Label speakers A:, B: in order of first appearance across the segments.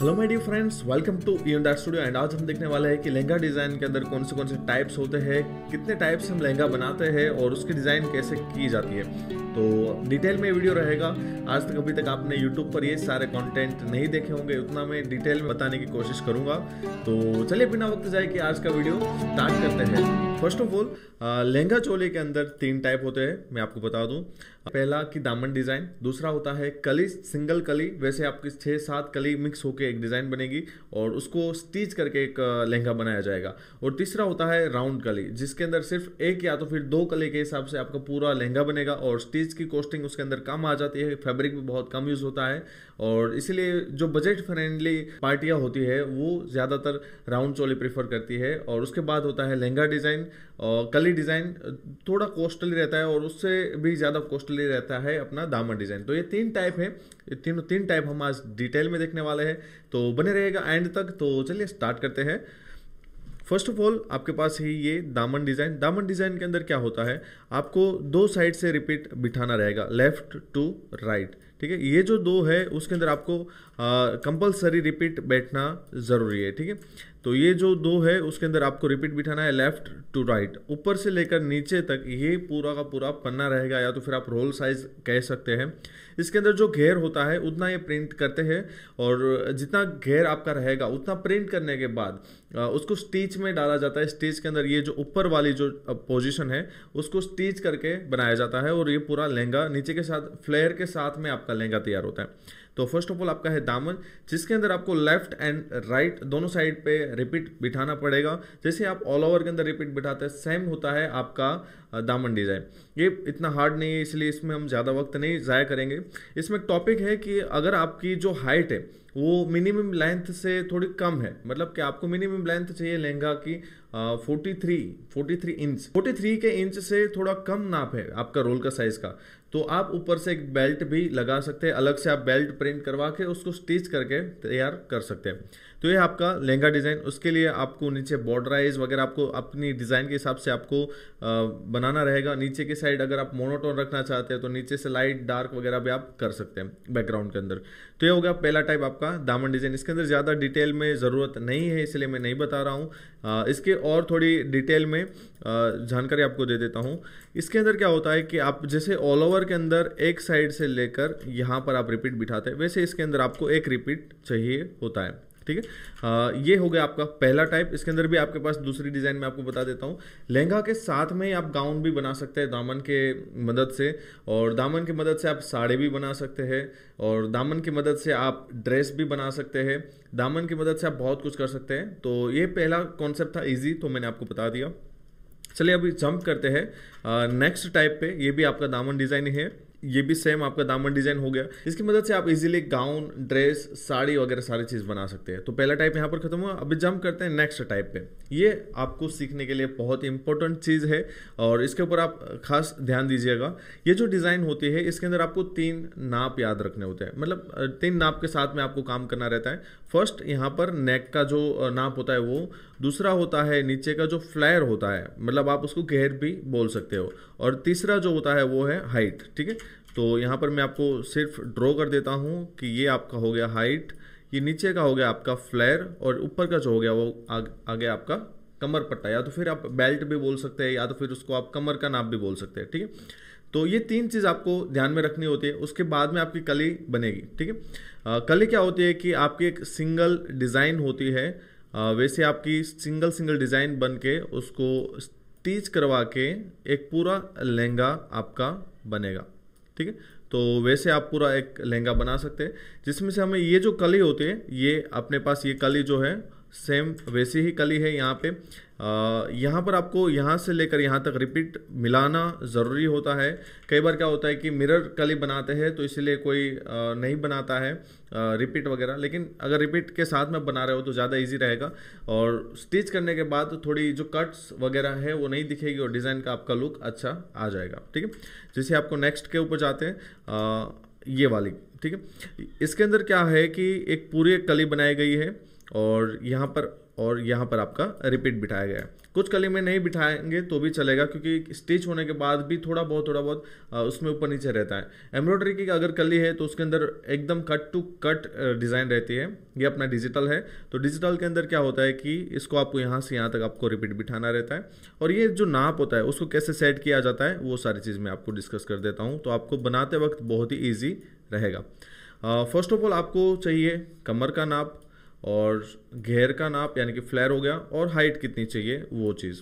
A: Hello my dear friends welcome to in that studio and आज हम देखने वाले हैं कि लहंगा डिज़ाइन के अंदर कौन से कौन से टाइप्स होते हैं कितने टाइप्स हम लहंगा बनाते हैं और उसकी डिज़ाइन कैसे की जाती है तो डिटेल में वीडियो रहेगा आज तक अभी तक आपने यूट्यूब पर ये सारे कंटेंट नहीं देखे होंगे उतना मैं डिटेल में बताने की कोशिश करूंगा तो चलिए बिना वक्त जाए कि आज का वीडियो स्टार्ट करते हैं first of all lehenga choli के अंदर तीन टाइप होते हैं मैं आपको बता दूँ पहला कि दामन डिज़ाइन दूसरा होता है कली सिंगल कली वैसे आपकी छः सात कली मिक्स होकर करके एक डिज़ाइन बनेगी और उसको स्टीच करके एक लहंगा बनाया जाएगा और तीसरा होता है राउंड कली जिसके अंदर सिर्फ एक या तो फिर दो कले के हिसाब से आपका पूरा लहंगा बनेगा और स्टीच की कॉस्टिंग उसके अंदर कम आ जाती है फैब्रिक भी बहुत कम यूज़ होता है और इसीलिए जो बजट फ्रेंडली पार्टियाँ होती है वो ज़्यादातर राउंड चोली प्रेफर करती है और उसके बाद होता है लहंगा डिज़ाइन और कली डिज़ाइन थोड़ा कॉस्टली रहता है और उससे भी ज़्यादा कॉस्टली रहता है अपना दामन डिज़ाइन तो ये तीन टाइप है तीनों तीन टाइप हम आज डिटेल में देखने वाले हैं तो बने रहेगा एंड तक तो चलिए स्टार्ट करते हैं फर्स्ट ऑफ ऑल आपके पास है ये दामन डिज़ाइन दामन डिज़ाइन के अंदर क्या होता है आपको दो साइड से रिपीट बिठाना रहेगा लेफ्ट टू राइट ठीक है ये जो दो है उसके अंदर आपको कंपलसरी रिपीट बैठना ज़रूरी है ठीक है तो ये जो दो है उसके अंदर आपको रिपीट बिठाना है लेफ्ट टू राइट ऊपर से लेकर नीचे तक ये पूरा का पूरा पन्ना रहेगा या तो फिर आप रोल साइज कह सकते हैं इसके अंदर जो घेर होता है उतना ये प्रिंट करते हैं और जितना घेर आपका रहेगा उतना प्रिंट करने के बाद उसको स्टीच में डाला जाता है स्टीच के अंदर ये जो ऊपर वाली जो पोजिशन है उसको स्टीच करके बनाया जाता है और ये पूरा लहंगा नीचे के साथ फ्लेयर के साथ में आपका लहंगा तैयार होता है तो फर्स्ट ऑफ ऑल आपका है दामन जिसके अंदर आपको लेफ्ट एंड राइट दोनों साइड पे रिपीट बिठाना पड़ेगा जैसे आप ऑल ओवर के अंदर रिपीट बिठाते हैं सेम होता है आपका दामन डिज़ाइन ये इतना हार्ड नहीं है इसलिए इसमें हम ज़्यादा वक्त नहीं ज़ाया करेंगे इसमें एक टॉपिक है कि अगर आपकी जो हाइट है वो मिनिमम लेंथ से थोड़ी कम है मतलब कि आपको मिनिमम लेंथ चाहिए लहंगा की forty three forty three inch forty three के इंच से थोड़ा कम नाप है आपका रोल का साइज़ का तो आप ऊपर से एक बेल्ट भी लगा सकते हैं अलग से आप बेल्ट प्रिंट करवा के उसको स्टिच करके तैयार कर सकते हैं तो ये आपका लहंगा डिज़ाइन उसके लिए आपको नीचे बॉर्डराइज वगैरह आपको अपनी डिज़ाइन के हिसाब से आपको बनाना रहेगा नीचे की साइड अगर आप मोनोटोन रखना चाहते हैं तो नीचे से लाइट डार्क वगैरह भी आप कर सकते हैं बैकग्राउंड के अंदर तो ये हो गया पहला टाइप आपका दामन डिज़ाइन इसके अंदर ज़्यादा डिटेल में ज़रूरत नहीं है इसलिए मैं नहीं बता रहा हूँ इसके और थोड़ी डिटेल में जानकारी आपको दे देता हूँ इसके अंदर क्या होता है कि आप जैसे ऑल ओवर के अंदर एक साइड से लेकर यहाँ पर आप रिपीट बिठाते हैं वैसे इसके अंदर आपको एक रिपीट चाहिए होता है ठीक है ये हो गया आपका पहला टाइप इसके अंदर भी आपके पास दूसरी डिज़ाइन में आपको बता देता हूँ लहंगा के साथ में आप गाउन भी बना सकते हैं दामन के मदद से और दामन की मदद से आप साड़ी भी बना सकते हैं और दामन की मदद से आप ड्रेस भी बना सकते हैं दामन की मदद से आप बहुत कुछ कर सकते हैं तो ये पहला कॉन्सेप्ट था ईजी तो मैंने आपको बता दिया चलिए अभी जंप करते हैं नेक्स्ट टाइप पे ये भी आपका दामन डिज़ाइन है ये भी सेम आपका दामन डिजाइन हो गया इसकी मदद से आप इजीली गाउन ड्रेस साड़ी वगैरह सारी चीज़ बना सकते हैं तो पहला टाइप यहाँ पर खत्म हुआ अभी जंप करते हैं नेक्स्ट टाइप पे ये आपको सीखने के लिए बहुत इंपॉर्टेंट चीज़ है और इसके ऊपर आप खास ध्यान दीजिएगा ये जो डिज़ाइन होती है इसके अंदर आपको तीन नाप याद रखने होते हैं मतलब तीन नाप के साथ में आपको काम करना रहता है फर्स्ट यहाँ पर नेक का जो नाप होता है वो दूसरा होता है नीचे का जो फ्लायर होता है मतलब आप उसको गहर भी बोल सकते हो और तीसरा जो होता है वो है हाइट ठीक है तो यहाँ पर मैं आपको सिर्फ ड्रॉ कर देता हूँ कि ये आपका हो गया हाइट ये नीचे का हो गया आपका फ्लेयर और ऊपर का जो हो गया वो आ आगे आपका कमर पट्टा या तो फिर आप बेल्ट भी बोल सकते हैं या तो फिर उसको आप कमर का नाप भी बोल सकते हैं ठीक है तो ये तीन चीज़ आपको ध्यान में रखनी होती है उसके बाद में आपकी कली बनेगी ठीक है कली क्या होती है कि आपकी एक सिंगल डिज़ाइन होती है वैसे आपकी सिंगल सिंगल डिज़ाइन बन के उसको स्टीच करवा के एक पूरा लहंगा आपका बनेगा ठीक है तो वैसे आप पूरा एक लहंगा बना सकते हैं जिसमें से हमें ये जो कली होती है ये अपने पास ये कली जो है सेम वैसी ही कली है यहाँ पे यहाँ पर आपको यहाँ से लेकर यहाँ तक रिपीट मिलाना ज़रूरी होता है कई बार क्या होता है कि मिरर कली बनाते हैं तो इसीलिए कोई नहीं बनाता है रिपीट वगैरह लेकिन अगर रिपीट के साथ में बना रहे हो तो ज़्यादा इजी रहेगा और स्टिच करने के बाद थोड़ी जो कट्स वगैरह है वो नहीं दिखेगी और डिज़ाइन का आपका लुक अच्छा आ जाएगा ठीक है जैसे आपको नेक्स्ट के ऊपर जाते हैं ये वाली ठीक है इसके अंदर क्या है कि एक पूरी कली बनाई गई है और यहाँ पर और यहाँ पर आपका रिपीट बिठाया गया है कुछ कली में नहीं बिठाएंगे तो भी चलेगा क्योंकि स्टिच होने के बाद भी थोड़ा बहुत थोड़ा बहुत उसमें ऊपर नीचे रहता है एम्ब्रॉयडरी की अगर कली है तो उसके अंदर एकदम कट टू कट डिज़ाइन रहती है ये अपना डिजिटल है तो डिजिटल के अंदर क्या होता है कि इसको आपको यहाँ से यहाँ तक आपको रिपीट बिठाना रहता है और ये जो नाप होता है उसको कैसे सेट किया जाता है वो सारी चीज़ मैं आपको डिस्कस कर देता हूँ तो आपको बनाते वक्त बहुत ही ईजी रहेगा फर्स्ट ऑफ ऑल आपको चाहिए कमर का नाप और घेर का नाप यानी कि फ्लैर हो गया और हाइट कितनी चाहिए वो चीज़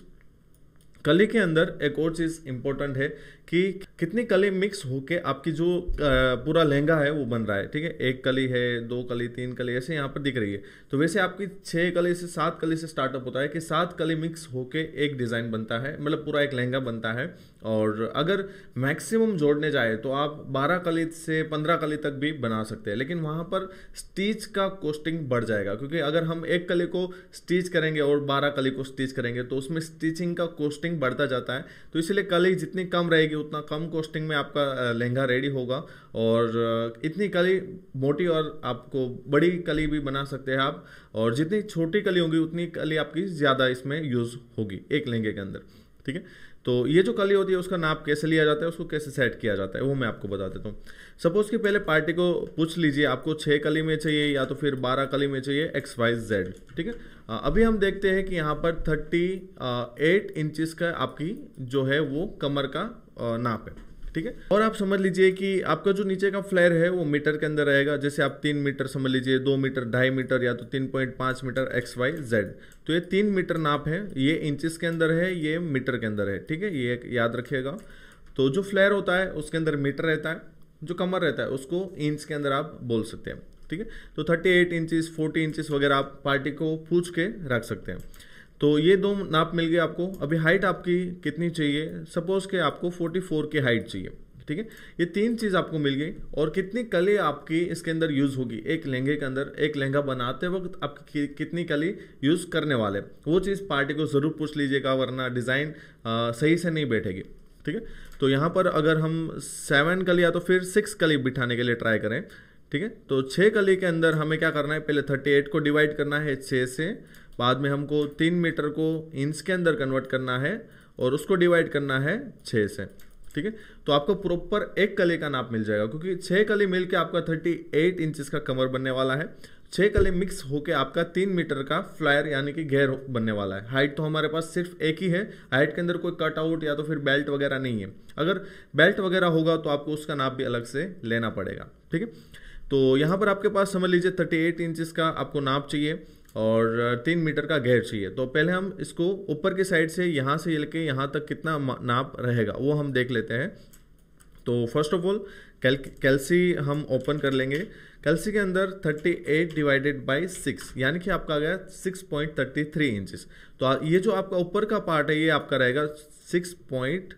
A: कली के अंदर एक और चीज़ इम्पोर्टेंट है कि कितनी कली मिक्स होके आपकी जो पूरा लहंगा है वो बन रहा है ठीक है एक कली है दो कली तीन कली ऐसे यहाँ पर दिख रही है तो वैसे आपकी छः कली से सात कली से स्टार्टअप होता है कि सात कली मिक्स होके एक डिज़ाइन बनता है मतलब पूरा एक लहंगा बनता है और अगर मैक्सिमम जोड़ने जाए तो आप बारह कली से पंद्रह कली तक भी बना सकते हैं लेकिन वहाँ पर स्टीच का कॉस्टिंग बढ़ जाएगा क्योंकि अगर हम एक कली को स्टिच करेंगे और बारह कली को स्टिच करेंगे तो उसमें स्टिचिंग का कॉस्टिंग बढ़ता जाता है तो इसीलिए कली जितनी कम रहेगी कि उतना कम कॉस्टिंग में आपका लहंगा रेडी होगा और इतनी कली मोटी और आपको बड़ी कली भी बना सकते हैं आप और जितनी छोटी कली होगी उतनी कली आपकी ज़्यादा इसमें यूज़ होगी एक लहंगे के अंदर ठीक है तो ये जो कली होती है उसका नाप कैसे लिया जाता है उसको कैसे सेट किया जाता है वो मैं आपको बता देता हूँ सपोज कि पहले पार्टी को पूछ लीजिए आपको छः कली में चाहिए या तो फिर बारह कली में चाहिए एक्स वाई जेड ठीक है अभी हम देखते हैं कि यहाँ पर थर्टी एट इंचिस का आपकी जो है वो कमर का नाप है ठीक है और आप समझ लीजिए कि आपका जो नीचे का फ्लेयर है वो मीटर के अंदर रहेगा जैसे आप तीन मीटर समझ लीजिए दो मीटर ढाई मीटर या तो तीन पॉइंट पांच मीटर एक्स वाई जेड तो ये तीन मीटर नाप है ये इंचिस के अंदर है ये मीटर के अंदर है ठीक है ये याद रखिएगा तो जो फ्लेयर होता है उसके अंदर मीटर रहता है जो कमर रहता है उसको इंच के अंदर आप बोल सकते हैं ठीक है तो thirty eight inches forty inches वगैरह आप पार्टी को पूछ के रख सकते हैं तो ये दो नाप मिल गए आपको अभी हाइट आपकी कितनी चाहिए सपोज के आपको 44 की हाइट चाहिए ठीक है ये तीन चीज़ आपको मिल गई और कितनी कली आपकी इसके अंदर यूज़ होगी एक लहंगे के अंदर एक लहंगा बनाते वक्त आप कितनी कली यूज़ करने वाले वो चीज़ पार्टी को ज़रूर पूछ लीजिएगा वरना डिज़ाइन सही से नहीं बैठेगी ठीक है तो यहाँ पर अगर हम सेवन कली या तो फिर सिक्स कली बिठाने के लिए ट्राई करें ठीक है तो छः कली के अंदर हमें क्या करना है पहले थर्टी एट को डिवाइड करना है छः से बाद में हमको तीन मीटर को इंच के अंदर कन्वर्ट करना है और उसको डिवाइड करना है छः से ठीक है तो आपको प्रॉपर एक कली का नाप मिल जाएगा क्योंकि छः कली मिल के आपका थर्टी एट इंचज का कमर बनने वाला है छः कले मिक्स होकर आपका तीन मीटर का फ्लायर यानी कि घेर बनने वाला है हाइट तो हमारे पास सिर्फ एक ही है हाइट के अंदर कोई कट आउट या तो फिर बेल्ट वगैरह नहीं है अगर बेल्ट वगैरह होगा तो आपको उसका नाप भी अलग से लेना पड़ेगा ठीक है तो यहाँ पर आपके पास समझ लीजिए थर्टी एट इंचज़ का आपको नाप चाहिए और तीन मीटर का गैप चाहिए तो पहले हम इसको ऊपर की साइड से यहाँ से लेके यहाँ तक कितना नाप रहेगा वो हम देख लेते हैं तो फर्स्ट ऑफ ऑल कैल कैलसी हम ओपन कर लेंगे कैलसी के अंदर 38 डिवाइडेड बाई सिक्स यानी कि आपका आ गया 6.33 इंचेस तो ये जो आपका ऊपर का पार्ट है ये आपका रहेगा 6.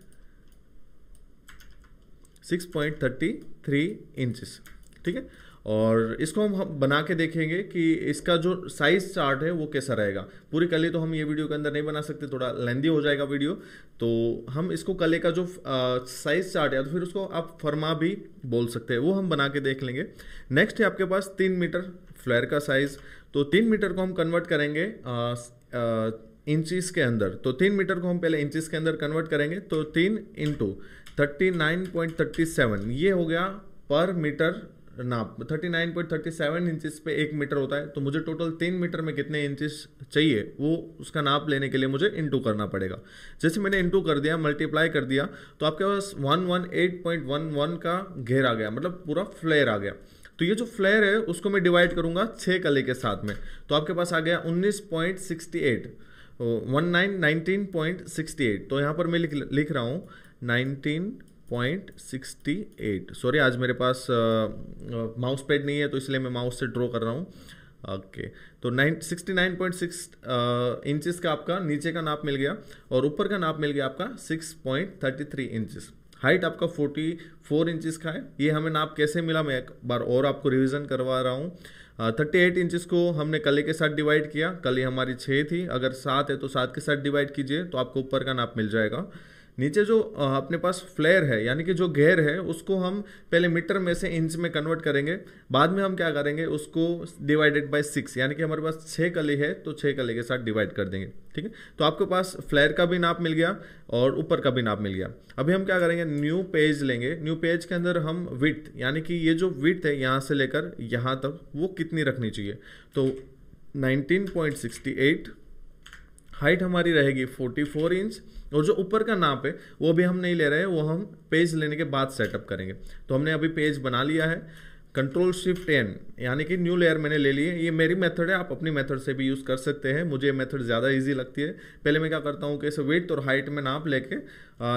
A: थ्री इंचेस ठीक है और इसको हम बना के देखेंगे कि इसका जो साइज चार्ट है वो कैसा रहेगा पूरी कले तो हम ये वीडियो के अंदर नहीं बना सकते थोड़ा लेंदी हो जाएगा वीडियो तो हम इसको कले का जो साइज चार्ट है तो फिर उसको आप फर्मा भी बोल सकते हैं वो हम बना के देख लेंगे नेक्स्ट है आपके पास तीन मीटर फ्लैर का साइज तो तीन मीटर को हम कन्वर्ट करेंगे इंचिस के अंदर तो तीन मीटर को हम पहले इंचिस के अंदर कन्वर्ट करेंगे तो तीन into thirty nine point thirty seven ये हो गया पर मीटर नाप thirty nine point thirty seven inches पे एक मीटर होता है तो मुझे टोटल तीन मीटर में कितने इंचिस चाहिए वो उसका नाप लेने के लिए मुझे इंटू करना पड़ेगा जैसे मैंने इंटू कर दिया मल्टीप्लाई कर दिया तो आपके पास one one eight point one one का घेर आ गया मतलब पूरा फ्लेयर आ गया तो ये जो फ्लेयर है उसको मैं डिवाइड करूँगा छः कले के साथ में तो आपके पास आ गया उन्नीस point sixty eight one nine nineteen point sixty eight तो यहाँ पर मैं लिख लिख रहा हूँ nineteen point sixty eight sorry आज मेरे पास माउस पैड नहीं है तो इसलिए मैं माउस से ड्रॉ कर रहा हूँ ओके okay. तो nine sixty nine point six inches का आपका नीचे का नाप मिल गया और ऊपर का नाप मिल गया आपका six point thirty three inches height आपका फोर्टी फोर इंचज़ का है ये हमें नाप कैसे मिला मैं एक बार और आपको रिविजन करवा रहा हूँ थर्टी एट इंचज़ को हमने कले के साथ डिवाइड किया कले हमारी छः थी अगर सात है तो सात के साथ डिवाइड कीजिए तो आपको ऊपर का नाप मिल जाएगा नीचे जो अपने पास फ्लेयर है यानी कि जो घेर है उसको हम पहले मीटर में से इंच में कन्वर्ट करेंगे बाद में हम क्या करेंगे उसको डिवाइडेड बाय सिक्स यानी कि हमारे पास छः कली है तो छः कली के साथ डिवाइड कर देंगे ठीक है तो आपके पास फ्लेयर का भी नाप मिल गया और ऊपर का भी नाप मिल गया अभी हम क्या करेंगे न्यू पेज लेंगे न्यू पेज के अंदर हम विथ यानी कि ये जो विथ है यहाँ से लेकर यहाँ तक वो कितनी रखनी चाहिए तो नाइनटीन हाइट हमारी रहेगी 44 इंच और जो ऊपर का नाप है वो भी हम नहीं ले रहे हैं वो हम पेज लेने के बाद सेटअप करेंगे तो हमने अभी पेज बना लिया है कंट्रोल शिफ्ट एन यानी कि न्यू लेयर मैंने ले ली है ये मेरी मेथड है आप अपनी मेथड से भी यूज़ कर सकते हैं मुझे मेथड ज़्यादा इजी लगती है पहले मैं क्या करता हूँ कि इसे वेट और हाइट में नाप लेके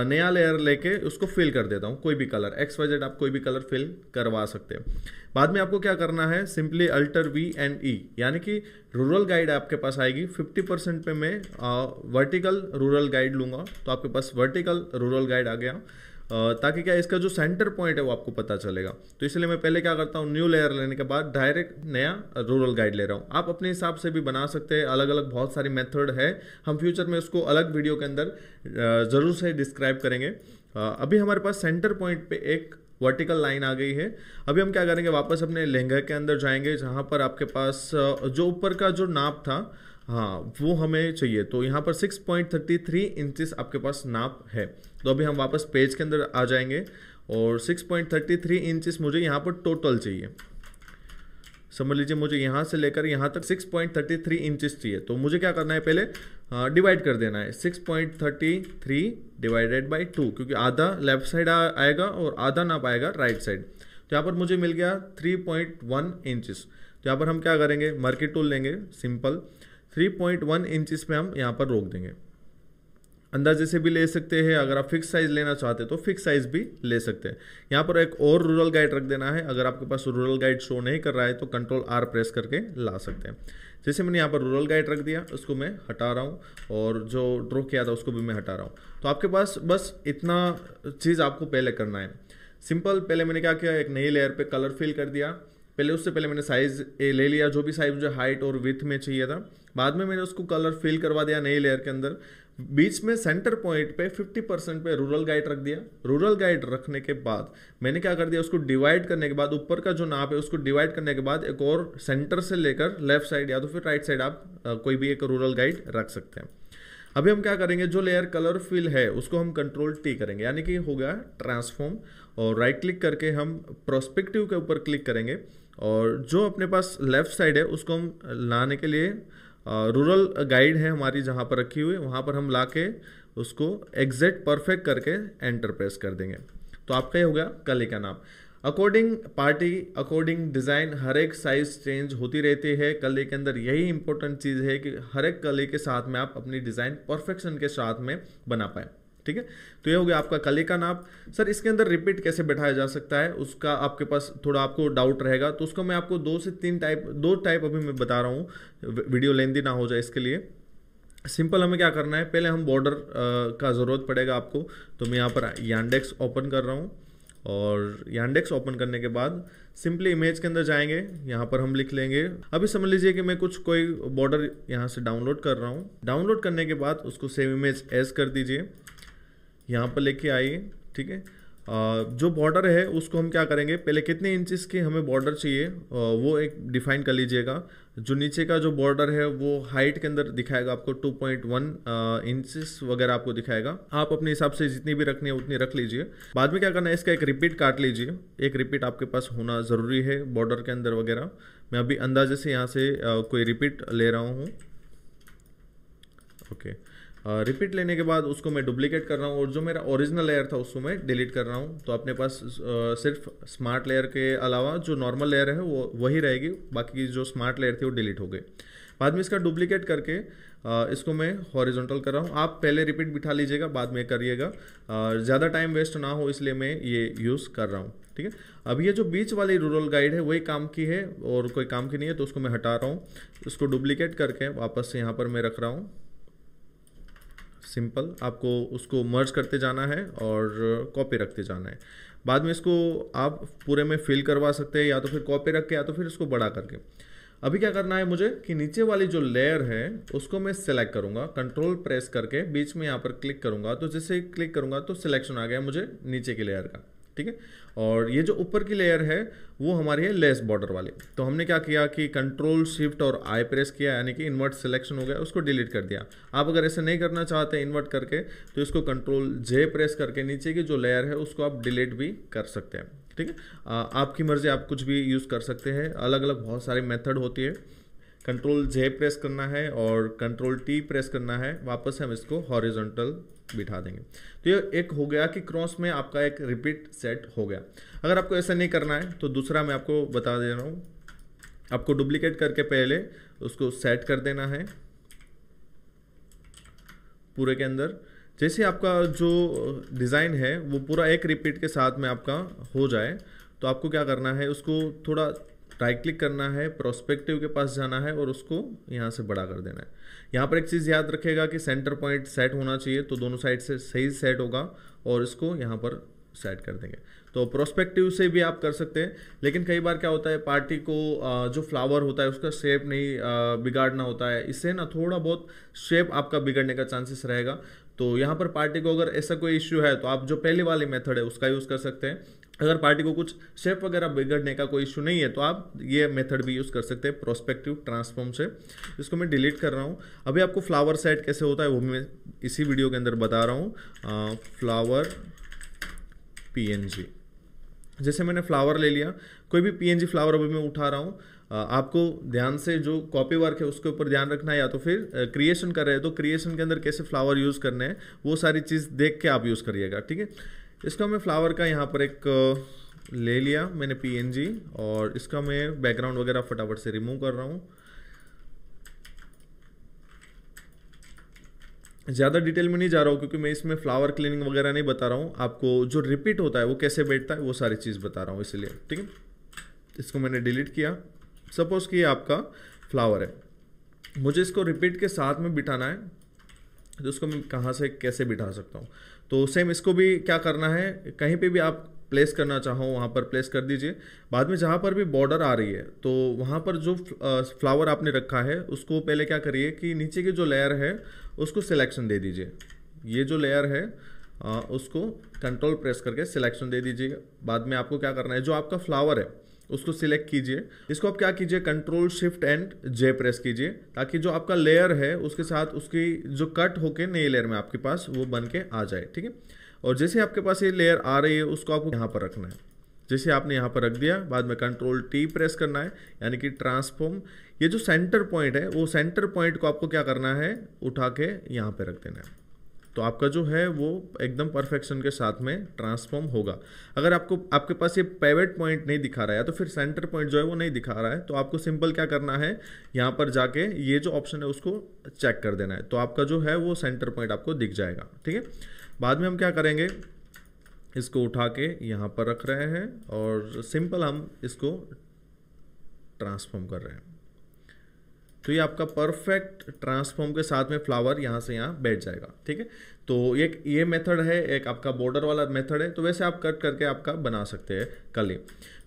A: नया लेयर लेके उसको फिल कर देता हूँ कोई भी कलर एक्स वाई जेड आप कोई भी कलर फिल करवा सकते हैं बाद में आपको क्या करना है simply alter V and E यानी कि रूरल गाइड आपके पास आएगी 50 परसेंट पे मैं वर्टिकल रूरल गाइड लूँगा तो आपके पास वर्टिकल रूरल गाइड आ गया ताकि क्या इसका जो सेंटर पॉइंट है वो आपको पता चलेगा तो इसलिए मैं पहले क्या करता हूँ न्यू लेयर लेने के बाद डायरेक्ट नया रूरल गाइड ले रहा हूँ आप अपने हिसाब से भी बना सकते हैं अलग अलग बहुत सारी मेथड है हम फ्यूचर में उसको अलग वीडियो के अंदर ज़रूर से डिस्क्राइब करेंगे अभी हमारे पास सेंटर पॉइंट पर एक वर्टिकल लाइन आ गई है अभी हम क्या करेंगे वापस अपने लहंगा के अंदर जाएंगे जहाँ पर आपके पास जो ऊपर का जो नाप था हाँ वो हमें चाहिए तो यहाँ पर 6.33 पॉइंट आपके पास नाप है तो अभी हम वापस पेज के अंदर आ जाएंगे और 6.33 पॉइंट इंचिस मुझे यहाँ पर टोटल चाहिए समझ लीजिए मुझे यहाँ से लेकर यहाँ तक 6.33 पॉइंट इंचिस चाहिए तो मुझे क्या करना है पहले डिवाइड हाँ, कर देना है 6.33 पॉइंट डिवाइडेड बाई टू क्योंकि आधा लेफ्ट साइड आएगा और आधा नाप आएगा राइट साइड तो यहाँ पर मुझे मिल गया थ्री पॉइंट तो यहाँ पर हम क्या करेंगे मार्केट टूल लेंगे simple three point one inch पे हम यहाँ पर रोक देंगे अंदाजे से भी ले सकते हैं अगर आप फिक्स साइज़ लेना चाहते हैं तो फिक्स साइज़ भी ले सकते हैं यहाँ पर एक और रूरल गाइड रख देना है अगर आपके पास रूरल गाइड शो नहीं कर रहा है तो कंट्रोल आर प्रेस करके ला सकते हैं जैसे मैंने यहाँ पर रूरल गाइड रख दिया उसको मैं हटा रहा हूँ और जो ड्रॉ किया था उसको भी मैं हटा रहा हूँ तो आपके पास बस इतना चीज़ आपको पहले करना है सिंपल पहले मैंने क्या किया एक नई लेयर पर कलर फिल कर दिया पहले उससे पहले मैंने साइज़ ए ले लिया जो भी साइज़ मुझे हाइट और विथ में चाहिए था बाद में मैंने उसको कलर फिल करवा दिया नई लेयर के अंदर बीच में सेंटर पॉइंट पे 50 परसेंट पे रूरल गाइड रख दिया रूरल गाइड रखने के बाद मैंने क्या कर दिया उसको डिवाइड करने के बाद ऊपर का जो नाप है उसको डिवाइड करने के बाद एक और सेंटर से लेकर लेफ्ट साइड या तो फिर राइट साइड आप कोई भी एक रूरल गाइड रख सकते हैं अभी हम क्या करेंगे जो लेयर कलर फिल है उसको हम कंट्रोल टी करेंगे यानी कि हो गया ट्रांसफॉर्म और राइट क्लिक करके हम प्रोस्पेक्टिव के ऊपर क्लिक करेंगे और जो अपने पास लेफ्ट साइड है उसको हम लाने के लिए रूरल गाइड है हमारी जहाँ पर रखी हुई वहाँ पर हम ला के उसको एग्जैक्ट परफेक्ट करके एंटर प्रेस कर देंगे तो आपका ये हो गया कले का नाम अकॉर्डिंग पार्टी अकॉर्डिंग डिज़ाइन हर एक साइज़ चेंज होती रहती है कले के अंदर यही इंपॉर्टेंट चीज़ है कि हर एक कले के साथ में आप अपनी डिज़ाइन परफेक्शन के साथ में बना पाए ठीक है तो ये हो गया आपका कले का नाप सर इसके अंदर रिपीट कैसे बैठाया जा सकता है उसका आपके पास थोड़ा आपको डाउट रहेगा तो उसको मैं आपको दो से तीन टाइप दो टाइप अभी मैं बता रहा हूँ वीडियो लेंदी ना हो जाए इसके लिए सिंपल हमें क्या करना है पहले हम बॉर्डर का ज़रूरत पड़ेगा आपको तो मैं यहाँ पर यानडेक्स ओपन कर रहा हूँ और यानडेक्स ओपन करने के बाद सिंपली इमेज के अंदर जाएंगे यहाँ पर हम लिख लेंगे अभी समझ लीजिए कि मैं कुछ कोई बॉर्डर यहाँ से डाउनलोड कर रहा हूँ डाउनलोड करने के बाद उसको सेव इमेज एज कर दीजिए यहाँ पर लेके आइए ठीक है जो बॉर्डर है उसको हम क्या करेंगे पहले कितने इंचिस की हमें बॉर्डर चाहिए वो एक डिफाइन कर लीजिएगा जो नीचे का जो बॉर्डर है वो हाइट के अंदर दिखाएगा आपको 2.1 पॉइंट इंचिस वगैरह आपको दिखाएगा आप अपने हिसाब से जितनी भी रखनी है उतनी रख लीजिए बाद में क्या करना है इसका एक रिपीट काट लीजिए एक रिपीट आपके पास होना ज़रूरी है बॉर्डर के अंदर वगैरह मैं अभी अंदाजे से यहाँ से कोई रिपीट ले रहा हूँ ओके okay. रिपीट लेने के बाद उसको मैं डुप्लीकेट कर रहा हूँ और जो मेरा ओरिजिनल लेयर था उसको मैं डिलीट कर रहा हूँ तो अपने पास सिर्फ स्मार्ट लेयर के अलावा जो नॉर्मल लेयर है वो वही रहेगी बाकी जो स्मार्ट लेयर थी वो डिलीट हो गए बाद में इसका डुप्लीकेट करके इसको मैं हॉरिजॉन्टल कर रहा हूँ आप पहले रिपीट बिठा लीजिएगा बाद में करिएगा ज़्यादा टाइम वेस्ट ना हो इसलिए मैं ये यूज़ कर रहा हूँ ठीक है अब ये जो बीच वाली रूरल गाइड है वही काम की है और कोई काम की नहीं है तो उसको मैं हटा रहा हूँ उसको डुप्लीकेट करके वापस से यहाँ पर मैं रख रहा हूँ सिंपल आपको उसको मर्ज करते जाना है और कॉपी रखते जाना है बाद में इसको आप पूरे में फिल करवा सकते हैं या तो फिर कॉपी रख के या तो फिर इसको बड़ा करके अभी क्या करना है मुझे कि नीचे वाली जो लेयर है उसको मैं सिलेक्ट करूंगा कंट्रोल प्रेस करके बीच में यहाँ पर क्लिक करूंगा तो जैसे क्लिक करूंगा तो सिलेक्शन आ गया मुझे नीचे की लेयर का ठीक है और ये जो ऊपर की लेयर है वो हमारी है लेस बॉर्डर वाली तो हमने क्या किया कि कंट्रोल शिफ्ट और आई प्रेस किया यानी कि इन्वर्ट सिलेक्शन हो गया उसको डिलीट कर दिया आप अगर ऐसे नहीं करना चाहते इन्वर्ट करके तो इसको कंट्रोल जे प्रेस करके नीचे की जो लेयर है उसको आप डिलीट भी कर सकते हैं ठीक है आपकी मर्ज़ी आप कुछ भी यूज़ कर सकते हैं अलग अलग बहुत सारी मेथड होती है कंट्रोल जे प्रेस करना है और कंट्रोल टी प्रेस करना है वापस हम इसको हॉरिजॉन्टल बिठा देंगे तो ये एक हो गया कि क्रॉस में आपका एक रिपीट सेट हो गया अगर आपको ऐसा नहीं करना है तो दूसरा मैं आपको बता दे रहा हूँ आपको डुप्लीकेट करके पहले उसको सेट कर देना है पूरे के अंदर जैसे आपका जो डिज़ाइन है वो पूरा एक रिपीट के साथ में आपका हो जाए तो आपको क्या करना है उसको थोड़ा राइट क्लिक करना है प्रोस्पेक्टिव के पास जाना है और उसको यहाँ से बड़ा कर देना है यहाँ पर एक चीज़ याद रखेगा कि सेंटर पॉइंट सेट होना चाहिए तो दोनों साइड से सही सेट होगा और इसको यहाँ पर सेट कर देंगे तो प्रोस्पेक्टिव से भी आप कर सकते हैं लेकिन कई बार क्या होता है पार्टी को जो फ्लावर होता है उसका शेप नहीं बिगाड़ना होता है इससे ना थोड़ा बहुत शेप आपका बिगड़ने का चांसेस रहेगा तो यहाँ पर पार्टी को अगर ऐसा कोई इश्यू है तो आप जो पहले वाले मेथड है उसका यूज़ कर सकते हैं अगर पार्टी को कुछ शेप वगैरह बिगड़ने का कोई इशू नहीं है तो आप ये मेथड भी यूज़ कर सकते हैं प्रोस्पेक्टिव ट्रांसफॉर्म से इसको मैं डिलीट कर रहा हूँ अभी आपको फ्लावर सेट कैसे होता है वो मैं इसी वीडियो के अंदर बता रहा हूँ फ्लावर पीएनजी जैसे मैंने फ्लावर ले लिया कोई भी पी फ्लावर अभी मैं उठा रहा हूँ आपको ध्यान से जो कॉपी वर्क है उसके ऊपर ध्यान रखना है या तो फिर क्रिएशन कर रहे हैं तो क्रिएशन के अंदर कैसे फ्लावर यूज़ करने हैं वो सारी चीज़ देख के आप यूज़ करिएगा ठीक है इसका मैं फ्लावर का यहाँ पर एक ले लिया मैंने पीएनजी और इसका मैं बैकग्राउंड वगैरह फटाफट से रिमूव कर रहा हूँ ज़्यादा डिटेल में नहीं जा रहा हूँ क्योंकि मैं इसमें फ्लावर क्लीनिंग वगैरह नहीं बता रहा हूँ आपको जो रिपीट होता है वो कैसे बैठता है वो सारी चीज़ बता रहा हूँ इसलिए ठीक है इसको मैंने डिलीट किया सपोज़ कि आपका फ्लावर है मुझे इसको रिपीट के साथ में बिठाना है तो इसको मैं कहाँ से कैसे बिठा सकता हूँ तो सेम इसको भी क्या करना है कहीं पे भी आप प्लेस करना चाहो वहाँ पर प्लेस कर दीजिए बाद में जहाँ पर भी बॉर्डर आ रही है तो वहाँ पर जो फ्लावर आपने रखा है उसको पहले क्या करिए कि नीचे की जो लेयर है उसको सिलेक्शन दे दीजिए ये जो लेयर है उसको कंट्रोल प्रेस करके सिलेक्शन दे दीजिए बाद में आपको क्या करना है जो आपका फ्लावर है उसको सिलेक्ट कीजिए इसको आप क्या कीजिए control shift and J press कीजिए ताकि जो आपका लेयर है उसके साथ उसकी जो कट होके नए लेयर में आपके पास वो बन के आ जाए ठीक है और जैसे आपके पास ये लेयर आ रही है उसको आपको यहाँ पर रखना है जैसे आपने यहाँ पर रख दिया बाद में कंट्रोल टी प्रेस करना है यानी कि ट्रांसफॉर्म ये जो सेंटर पॉइंट है वो सेंटर पॉइंट को आपको क्या करना है उठा के यहाँ पर रख देना है तो आपका जो है वो एकदम परफेक्शन के साथ में ट्रांसफॉर्म होगा अगर आपको आपके पास ये पेवेट पॉइंट नहीं दिखा रहा है तो फिर सेंटर पॉइंट जो है वो नहीं दिखा रहा है तो आपको सिंपल क्या करना है यहाँ पर जाके ये जो ऑप्शन है उसको चेक कर देना है तो आपका जो है वो सेंटर पॉइंट आपको दिख जाएगा ठीक है बाद में हम क्या करेंगे इसको उठा के यहाँ पर रख रहे हैं और सिंपल हम इसको ट्रांसफॉर्म कर रहे हैं तो ये आपका परफेक्ट ट्रांसफॉर्म के साथ में फ्लावर यहाँ से यहाँ बैठ जाएगा ठीक है तो एक ये मेथड है एक आपका बॉर्डर वाला मेथड है तो वैसे आप कट करके आपका बना सकते हैं कले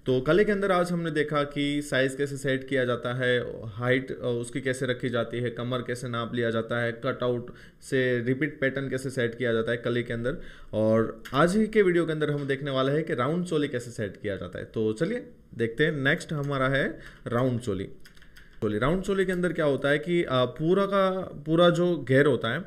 A: तो कले के अंदर आज हमने देखा कि साइज़ कैसे सेट किया जाता है हाइट उसकी कैसे रखी जाती है कमर कैसे नाप लिया जाता है कटआउट से रिपीट पैटर्न कैसे सेट किया जाता है कले के अंदर और आज ही के वीडियो के अंदर हम देखने वाला है कि राउंड चोली कैसे सेट किया जाता है तो चलिए देखते हैं नेक्स्ट हमारा है राउंड चोली छोले राउंड छोले के अंदर क्या होता है कि पूरा का पूरा जो घेर होता है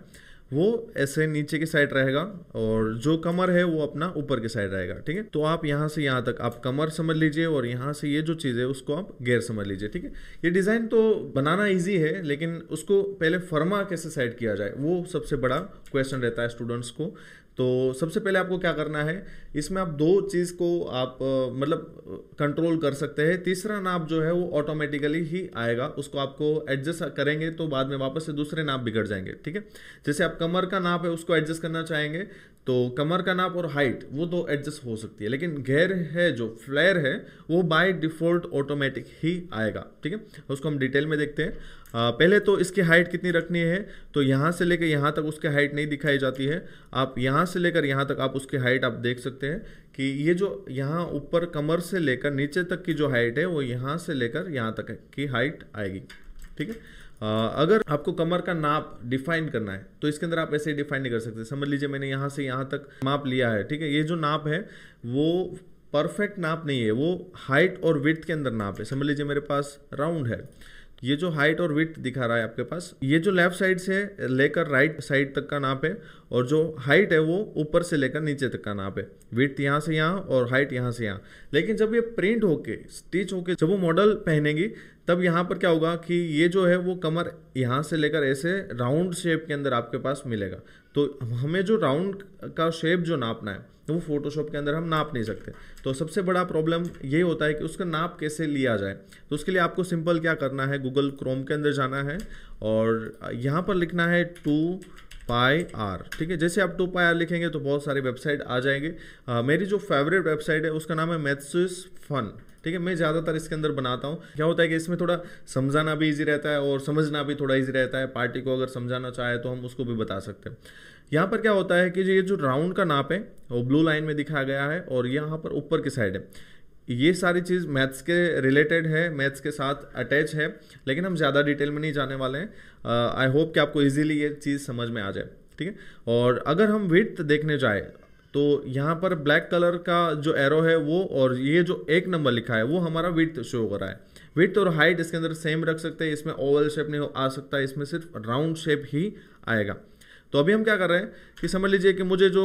A: वो ऐसे नीचे की साइड रहेगा और जो कमर है वो अपना ऊपर की साइड रहेगा ठीक है तो आप यहाँ से यहाँ तक आप कमर समझ लीजिए और यहाँ से ये जो चीज़ है उसको आप घेर समझ लीजिए ठीक है ये डिज़ाइन तो बनाना इजी है लेकिन उसको पहले फर्मा कैसे सेट किया जाए वो सबसे बड़ा क्वेश्चन रहता है स्टूडेंट्स को तो सबसे पहले आपको क्या करना है इसमें आप दो चीज़ को आप मतलब कंट्रोल कर सकते हैं तीसरा नाप जो है वो ऑटोमेटिकली ही आएगा उसको आपको एडजस्ट करेंगे तो बाद में वापस से दूसरे नाप बिगड़ जाएंगे ठीक है जैसे आप कमर का नाप है उसको एडजस्ट करना चाहेंगे तो कमर का नाप और हाइट वो तो एडजस्ट हो सकती है लेकिन घेर है जो फ्लेयर है वो बाय डिफ़ॉल्ट ऑटोमेटिक ही आएगा ठीक है उसको हम डिटेल में देखते हैं आ, पहले तो इसकी हाइट कितनी रखनी है तो यहाँ से लेकर यहाँ तक उसकी हाइट नहीं दिखाई जाती है आप यहाँ से लेकर यहाँ तक आप उसकी हाइट आप देख सकते हैं कि ये जो यहाँ ऊपर कमर से लेकर नीचे तक की जो हाइट है वो यहाँ से लेकर यहाँ तक की हाइट आएगी ठीक है अगर आपको कमर का नाप डिफाइन करना है तो इसके अंदर आप ऐसे ही डिफाइन नहीं कर सकते समझ लीजिए मैंने यहाँ से यहाँ तक नाप लिया है ठीक है ये जो नाप है वो परफेक्ट नाप नहीं है वो हाइट और विथ के अंदर नाप है समझ लीजिए मेरे पास राउंड है ये जो हाइट और विथ दिखा रहा है आपके पास ये जो लेफ्ट साइड से लेकर राइट साइड तक का नाप है और जो हाइट है वो ऊपर से लेकर नीचे तक का नाप है विथ यहाँ से यहाँ और हाइट यहाँ से यहाँ लेकिन जब ये प्रिंट होके स्टिच होके जब वो मॉडल पहनेगी तब यहाँ पर क्या होगा कि ये जो है वो कमर यहाँ से लेकर ऐसे राउंड शेप के अंदर आपके पास मिलेगा तो हमें जो राउंड का शेप जो नापना है वो फोटोशॉप के अंदर हम नाप नहीं सकते तो सबसे बड़ा प्रॉब्लम ये होता है कि उसका नाप कैसे लिया जाए तो उसके लिए आपको सिंपल क्या करना है गूगल क्रोम के अंदर जाना है और यहाँ पर लिखना है टू पाई आर ठीक है जैसे आप टू पाई आर लिखेंगे तो बहुत सारी वेबसाइट आ जाएंगे आ, मेरी जो फेवरेट वेबसाइट है उसका नाम है मैथ्स फन ठीक है मैं ज़्यादातर इसके अंदर बनाता हूँ क्या होता है कि इसमें थोड़ा समझाना भी इजी रहता है और समझना भी थोड़ा इजी रहता है पार्टी को अगर समझाना चाहे तो हम उसको भी बता सकते हैं यहाँ पर क्या होता है कि ये जो राउंड का नाप है वो ब्लू लाइन में दिखाया गया है और यहाँ पर ऊपर की साइड है ये सारी चीज़ मैथ्स के रिलेटेड है मैथ्स के साथ अटैच है लेकिन हम ज़्यादा डिटेल में नहीं जाने वाले हैं आई uh, होप कि आपको इजीली ये चीज़ समझ में आ जाए ठीक है और अगर हम विथ देखने जाए तो यहाँ पर ब्लैक कलर का जो एरो है वो और ये जो एक नंबर लिखा है वो हमारा विथ शो कर रहा है विथ और हाइट इसके अंदर सेम रख सकते हैं इसमें ओवल शेप नहीं आ सकता इसमें सिर्फ राउंड शेप ही आएगा तो अभी हम क्या कर रहे हैं कि समझ लीजिए कि मुझे जो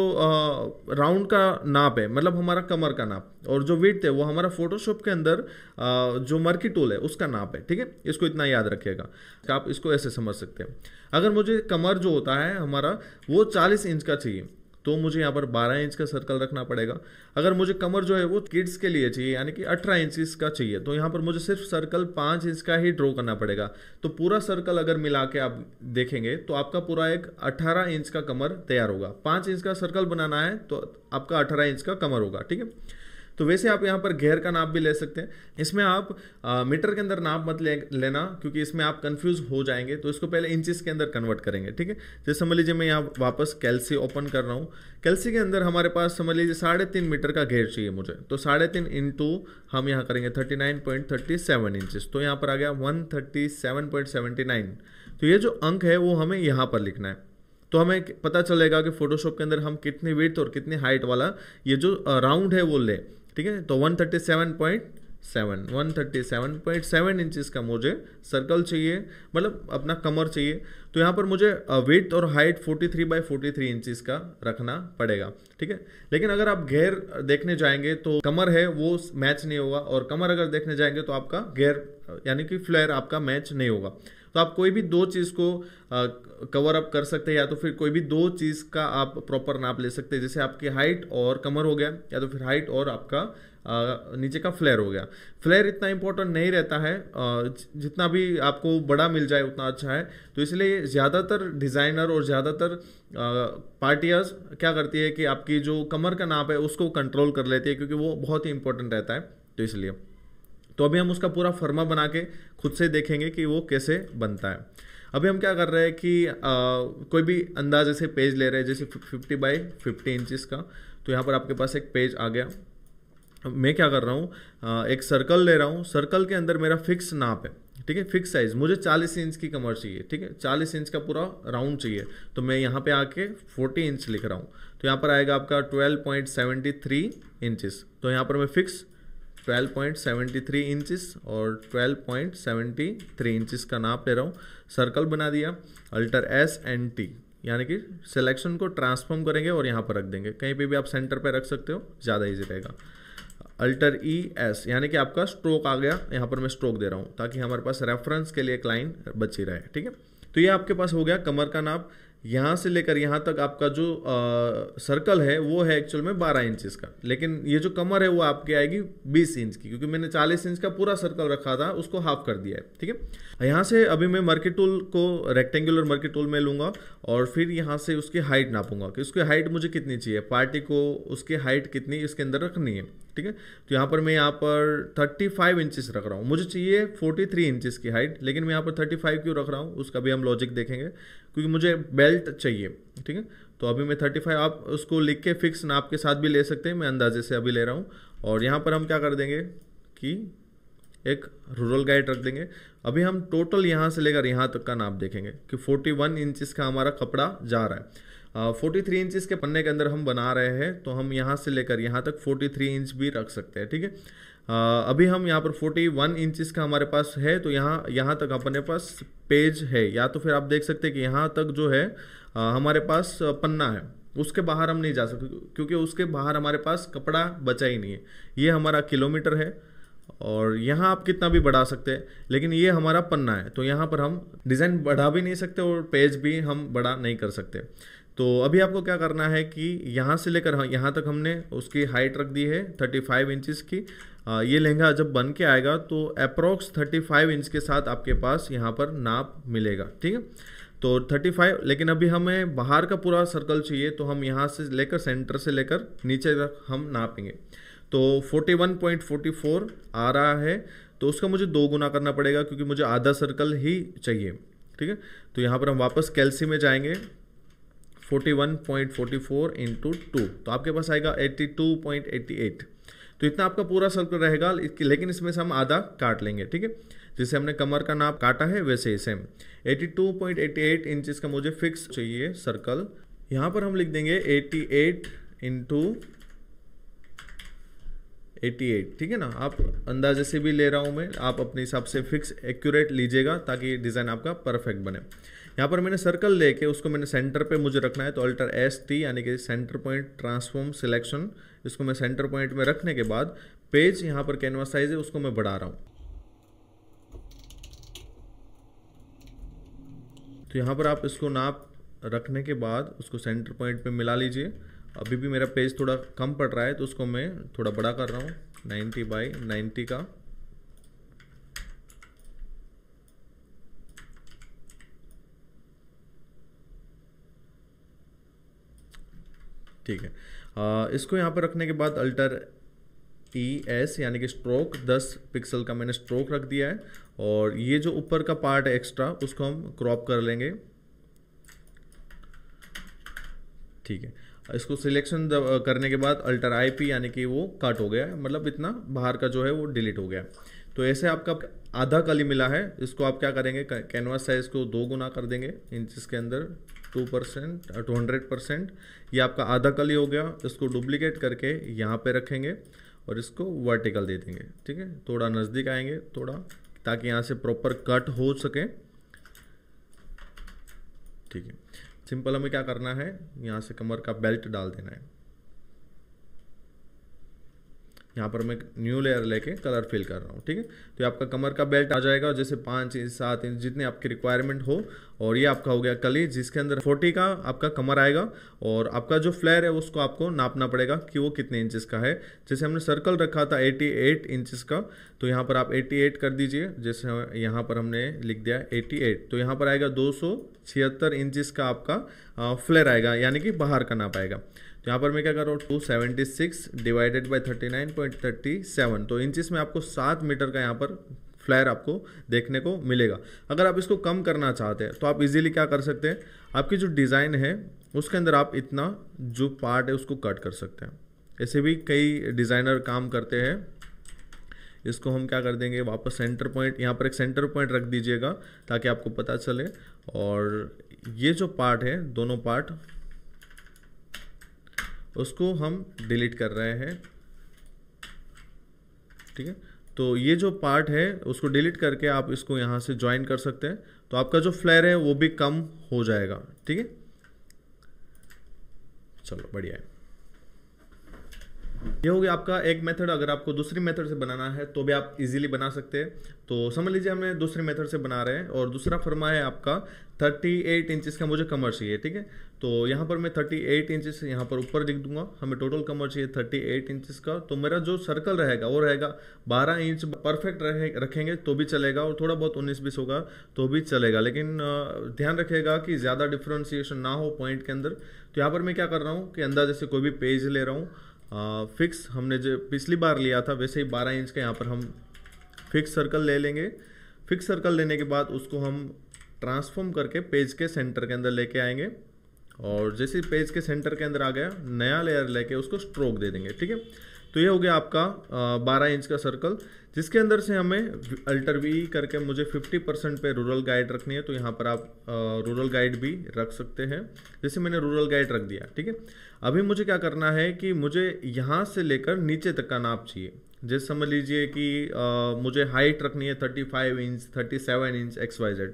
A: राउंड का नाप है मतलब हमारा कमर का नाप और जो वेट है वो हमारा फोटोशॉप के अंदर आ, जो मर्की टूल है उसका नाप है ठीक है इसको इतना याद रखिएगा आप इसको ऐसे समझ सकते हैं अगर मुझे कमर जो होता है हमारा वो चालीस इंच का चाहिए तो मुझे यहाँ पर 12 इंच का सर्कल रखना पड़ेगा अगर मुझे कमर जो है वो किड्स के लिए चाहिए यानी कि 18 इंच का चाहिए तो यहाँ पर मुझे सिर्फ सर्कल 5 इंच का ही ड्रॉ करना पड़ेगा तो पूरा सर्कल अगर मिला के आप देखेंगे तो आपका पूरा एक 18 इंच का कमर तैयार होगा पाँच इंच का सर्कल बनाना है तो आपका अठारह इंच का कमर होगा ठीक है तो वैसे आप यहाँ पर घेर का नाप भी ले सकते हैं इसमें आप आ, मीटर के अंदर नाप मत ले, लेना क्योंकि इसमें आप कंफ्यूज हो जाएंगे तो इसको पहले इंचेस के अंदर कन्वर्ट करेंगे ठीक है जैसे समझ लीजिए मैं यहाँ वापस कैलसी ओपन कर रहा हूँ कैलसी के अंदर हमारे पास समझ लीजिए साढ़े तीन मीटर का घेर चाहिए मुझे तो साढ़े तीन इंटू हम यहाँ करेंगे thirty nine point thirty seven inches तो यहाँ पर आ गया one thirty seven point seventy nine तो ये जो अंक है वो हमें यहाँ पर लिखना है तो हमें पता चलेगा कि फोटोशॉप के अंदर हम कितनी विथ और कितनी हाइट वाला ये जो राउंड है वो लें ठीक है तो 137.7 137.7 इंचेस का मुझे सर्कल चाहिए मतलब अपना कमर चाहिए तो यहाँ पर मुझे वेट और height 43 three by forty three का रखना पड़ेगा ठीक है लेकिन अगर आप घेर देखने जाएंगे तो कमर है वो मैच नहीं होगा और कमर अगर देखने जाएंगे तो आपका घेर यानी कि फ्लेयर आपका मैच नहीं होगा तो आप कोई भी दो चीज़ को कवर अप कर सकते हैं या तो फिर कोई भी दो चीज़ का आप प्रॉपर नाप ले सकते हैं जैसे आपकी हाइट और कमर हो गया या तो फिर हाइट और आपका आ, नीचे का फ्लेयर हो गया फ्लेयर इतना इंपॉर्टेंट नहीं रहता है जितना भी आपको बड़ा मिल जाए उतना अच्छा है तो इसलिए ज़्यादातर डिज़ाइनर और ज़्यादातर पार्टियाज क्या करती है कि आपकी जो कमर का नाप है उसको कंट्रोल कर लेती है क्योंकि वो बहुत ही इंपॉर्टेंट रहता है तो इसलिए तो अभी हम उसका पूरा फर्मा बना के खुद से देखेंगे कि वो कैसे बनता है अभी हम क्या कर रहे हैं कि आ, कोई भी अंदाजे से पेज ले रहे हैं जैसे फिफ्टी बाई फिफ्टी इंचिस का तो यहाँ पर आपके पास एक पेज आ गया मैं क्या कर रहा हूँ एक सर्कल ले रहा हूँ सर्कल के अंदर मेरा फिक्स नाप है ठीक है फिक्स साइज मुझे 40 इंच की कमर चाहिए ठीक है 40 इंच का पूरा राउंड चाहिए तो मैं यहाँ पे आके 40 इंच लिख रहा हूँ तो यहाँ पर आएगा आपका 12.73 पॉइंट इंचेस तो यहाँ पर मैं फिक्स 12.73 इंचेस और 12.73 इंचेस का नाप ले रहा हूँ सर्कल बना दिया अल्टर एस एन टी यानी कि सिलेक्शन को ट्रांसफॉर्म करेंगे और यहाँ पर रख देंगे कहीं पे भी आप सेंटर पे रख सकते हो ज़्यादा इजी रहेगा अल्टर ई एस यानी कि आपका स्ट्रोक आ गया यहाँ पर मैं स्ट्रोक दे रहा हूँ ताकि हमारे पास रेफरेंस के लिए एक लाइन बची रहे ठीक है तो ये आपके पास हो गया कमर का नाप यहाँ से लेकर यहाँ तक आपका जो आ, सर्कल है वो है एक्चुअल में 12 इंच का लेकिन ये जो कमर है वो आपकी आएगी 20 इंच की क्योंकि मैंने 40 इंच का पूरा सर्कल रखा था उसको हाफ कर दिया है ठीक है यहाँ से अभी मैं मर्की टूल को रेक्टेंगुलर मर्की टूल में लूँगा और फिर यहाँ से उसकी हाइट नापूंगा कि उसकी हाइट मुझे कितनी चाहिए पार्टी को उसकी हाइट कितनी इसके अंदर रखनी है ठीक है तो यहाँ पर मैं यहाँ पर 35 इंचिस रख रहा हूँ मुझे चाहिए 43 इंचिस की हाइट लेकिन मैं यहाँ पर 35 क्यों रख रहा हूँ उसका भी हम लॉजिक देखेंगे क्योंकि मुझे बेल्ट चाहिए ठीक है तो अभी मैं 35 आप उसको लिख के फिक्स नाप के साथ भी ले सकते हैं मैं अंदाजे से अभी ले रहा हूँ और यहाँ पर हम क्या कर देंगे कि एक रूरल गाइड रख देंगे अभी हम टोटल यहाँ से लेकर यहाँ तक का नाप देखेंगे कि वन इंचिस का हमारा कपड़ा जा रहा है फोर्टी थ्री इंचज़ के पन्ने के अंदर हम बना रहे हैं तो हम यहाँ से लेकर यहाँ तक फोर्टी थ्री इंच भी रख सकते हैं ठीक है आ, अभी हम यहाँ पर फोर्टी वन इंचज़ का हमारे पास है तो यहाँ यहाँ तक अपने पास पेज है या तो फिर आप देख सकते हैं कि यहाँ तक जो है हमारे पास पन्ना है उसके बाहर हम नहीं जा सकते क्योंकि उसके बाहर हमारे पास कपड़ा बचा ही नहीं है ये हमारा किलोमीटर है और यहाँ आप कितना भी बढ़ा सकते हैं लेकिन ये हमारा पन्ना है तो यहाँ पर हम डिज़ाइन बढ़ा भी नहीं सकते और पेज भी हम बड़ा नहीं कर सकते तो अभी आपको क्या करना है कि यहाँ से लेकर हाँ, यहाँ तक हमने उसकी हाइट रख दी है 35 इंचिस की आ, ये लहंगा जब बन के आएगा तो अप्रोक्स 35 इंच के साथ आपके पास यहाँ पर नाप मिलेगा ठीक है तो 35 लेकिन अभी हमें बाहर का पूरा सर्कल चाहिए तो हम यहाँ से लेकर सेंटर से लेकर नीचे तक हम नापेंगे तो 41.44 आ रहा है तो उसका मुझे दो गुना करना पड़ेगा क्योंकि मुझे आधा सर्कल ही चाहिए ठीक है तो यहाँ पर हम वापस कैलसी में जाएंगे forty one point forty four into two तो आपके पास आएगा eighty two point eighty eight तो इतना आपका पूरा सर्कल रहेगा लेकिन इसमें से हम आधा काट लेंगे ठीक है जैसे हमने कमर का नाप काटा है वैसे ही सेम 82.88 इंचेस का मुझे फिक्स चाहिए सर्कल यहाँ पर हम लिख देंगे 88 एट इंटू ठीक है ना आप अंदाजे से भी ले रहा हूँ मैं आप अपने हिसाब से फिक्स एक्यूरेट लीजिएगा ताकि डिज़ाइन आपका परफेक्ट बने यहाँ पर मैंने सर्कल लेके उसको मैंने सेंटर पे मुझे रखना है तो अल्टर एस टी यानी कि सेंटर पॉइंट ट्रांसफॉर्म सिलेक्शन इसको मैं सेंटर पॉइंट में रखने के बाद पेज यहाँ पर कैनवास साइज है उसको मैं बढ़ा रहा हूँ तो यहाँ पर आप इसको नाप रखने के बाद उसको सेंटर पॉइंट पे मिला लीजिए अभी भी मेरा पेज थोड़ा कम पड़ रहा है तो उसको मैं थोड़ा बड़ा कर रहा हूँ 90 बाई 90 का ठीक है आ, इसको यहाँ पर रखने के बाद अल्टर ई e, एस यानी कि स्ट्रोक 10 पिक्सल का मैंने स्ट्रोक रख दिया है और ये जो ऊपर का पार्ट है एक्स्ट्रा उसको हम क्रॉप कर लेंगे ठीक है इसको सिलेक्शन करने के बाद अल्टर आई पी यानी कि वो कट हो गया है मतलब इतना बाहर का जो है वो डिलीट हो गया है तो ऐसे आपका आधा कली मिला है इसको आप क्या करेंगे कैनवास साइज को दो गुना कर देंगे इंचिस के अंदर two percent two hundred percent ये आपका आधा कली हो गया इसको डुप्लीकेट करके यहाँ पे रखेंगे और इसको वर्टिकल दे देंगे ठीक है थोड़ा नज़दीक आएंगे थोड़ा ताकि यहाँ से प्रॉपर कट हो सके ठीक है सिंपल हमें क्या करना है यहाँ से कमर का बेल्ट डाल देना है यहाँ पर मैं न्यू लेयर लेके कलर फिल कर रहा हूँ ठीक है तो ये आपका कमर का बेल्ट आ जाएगा जैसे पाँच इंच सात इंच जितने आपकी रिक्वायरमेंट हो और ये आपका हो गया कली जिसके अंदर फोर्टी का आपका कमर आएगा और आपका जो फ्लेयर है उसको आपको नापना पड़ेगा कि वो कितने इंचेस का है जैसे हमने सर्कल रखा था एटी एट का तो यहाँ पर आप एटी एट कर दीजिए जैसे यहाँ पर हमने लिख दिया एटी एट तो यहाँ पर आएगा दो सौ छिहत्तर का आपका फ्लेयर आएगा यानी कि बाहर का नाप आएगा तो यहाँ पर मैं क्या कर रहा हूँ two seventy six divided by thirty nine point thirty seven तो इंचिस में आपको सात मीटर का यहाँ पर फ्लैर आपको देखने को मिलेगा अगर आप इसको कम करना चाहते हैं तो आप इजीली क्या कर सकते हैं आपकी जो डिज़ाइन है उसके अंदर आप इतना जो पार्ट है उसको कट कर सकते हैं ऐसे भी कई डिज़ाइनर काम करते हैं इसको हम क्या कर देंगे वापस सेंटर पॉइंट यहाँ पर एक सेंटर पॉइंट रख दीजिएगा ताकि आपको पता चले और ये जो पार्ट है दोनों पार्ट उसको हम डिलीट कर रहे हैं ठीक है तो ये जो पार्ट है उसको डिलीट करके आप इसको यहाँ से ज्वाइन कर सकते हैं तो आपका जो फ्लेयर है वो भी कम हो जाएगा ठीक है चलो बढ़िया है ये हो गया आपका एक मेथड अगर आपको दूसरी मेथड से बनाना है तो भी आप इजीली बना सकते हैं तो समझ लीजिए हमें दूसरी मेथड से बना रहे हैं और दूसरा फरमा है आपका 38 एट इंचज़ का मुझे कमर चाहिए ठीक है तो यहाँ पर मैं 38 एट इंचज़ यहाँ पर ऊपर दिख दूंगा हमें टोटल कमर चाहिए 38 एट इंचज़ का तो मेरा जो सर्कल रहेगा वो रहेगा 12 इंच परफेक्ट रहे रखेंगे तो भी चलेगा और थोड़ा बहुत 19 बीस होगा तो भी चलेगा लेकिन ध्यान रखेगा कि ज़्यादा डिफ्रेंसीशन ना हो पॉइंट के अंदर तो यहाँ पर मैं क्या कर रहा हूँ कि अंदाजे से कोई भी पेज ले रहा हूँ फिक्स हमने जो पिछली बार लिया था वैसे ही 12 इंच का यहाँ पर हम फिक्स सर्कल ले लेंगे फिक्स सर्कल लेने के बाद उसको हम ट्रांसफॉर्म करके पेज के सेंटर के अंदर लेके आएंगे और जैसे पेज के सेंटर के अंदर आ गया नया लेयर लेके उसको स्ट्रोक दे देंगे ठीक है तो ये हो गया आपका बारह इंच का सर्कल जिसके अंदर से हमें अल्टर वी करके मुझे 50 परसेंट पर रूरल गाइड रखनी है तो यहाँ पर आप रूरल गाइड भी रख सकते हैं जैसे मैंने रूरल गाइड रख दिया ठीक है अभी मुझे क्या करना है कि मुझे यहाँ से लेकर नीचे तक का नाप चाहिए जैसे समझ लीजिए कि आ, मुझे हाइट रखनी है 35 inch 37 inch X Y Z